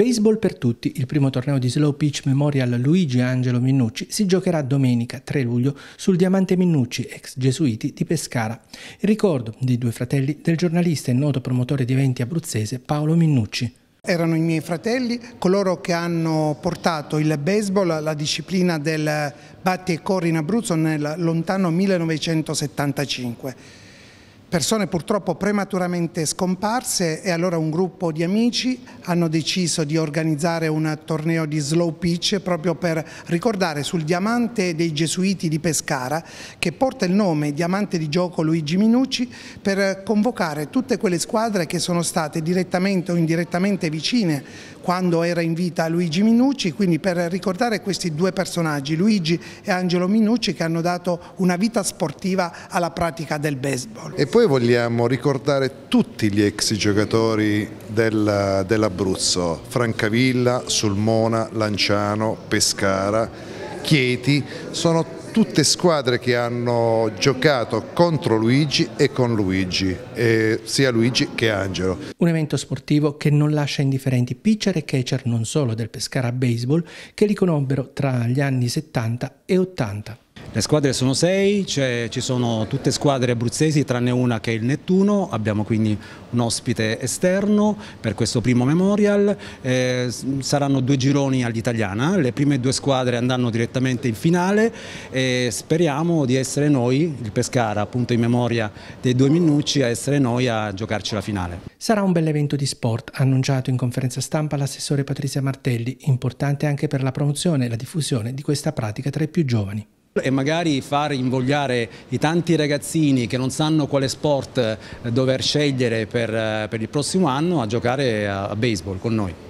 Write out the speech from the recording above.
Baseball per tutti, il primo torneo di Slow Pitch Memorial Luigi Angelo Minnucci, si giocherà domenica 3 luglio sul Diamante Minnucci, ex gesuiti di Pescara. Il ricordo dei due fratelli del giornalista e noto promotore di eventi abruzzese Paolo Minnucci. Erano i miei fratelli, coloro che hanno portato il baseball, la disciplina del batti e corri in Abruzzo nel lontano 1975 persone purtroppo prematuramente scomparse e allora un gruppo di amici hanno deciso di organizzare un torneo di slow pitch proprio per ricordare sul diamante dei gesuiti di Pescara che porta il nome diamante di gioco Luigi Minucci per convocare tutte quelle squadre che sono state direttamente o indirettamente vicine quando era in vita Luigi Minucci, quindi per ricordare questi due personaggi, Luigi e Angelo Minucci, che hanno dato una vita sportiva alla pratica del baseball poi vogliamo ricordare tutti gli ex giocatori dell'Abruzzo, Francavilla, Sulmona, Lanciano, Pescara, Chieti, sono tutte squadre che hanno giocato contro Luigi e con Luigi, eh, sia Luigi che Angelo. Un evento sportivo che non lascia indifferenti pitcher e catcher non solo del Pescara Baseball, che li conobbero tra gli anni 70 e 80. Le squadre sono sei, cioè ci sono tutte squadre abruzzesi tranne una che è il Nettuno, abbiamo quindi un ospite esterno per questo primo memorial, eh, saranno due gironi all'italiana, le prime due squadre andranno direttamente in finale e speriamo di essere noi, il Pescara appunto in memoria dei due minucci, a essere noi a giocarci la finale. Sarà un bel evento di sport, annunciato in conferenza stampa l'assessore Patrizia Martelli, importante anche per la promozione e la diffusione di questa pratica tra i più giovani e magari far invogliare i tanti ragazzini che non sanno quale sport eh, dover scegliere per, eh, per il prossimo anno a giocare a, a baseball con noi.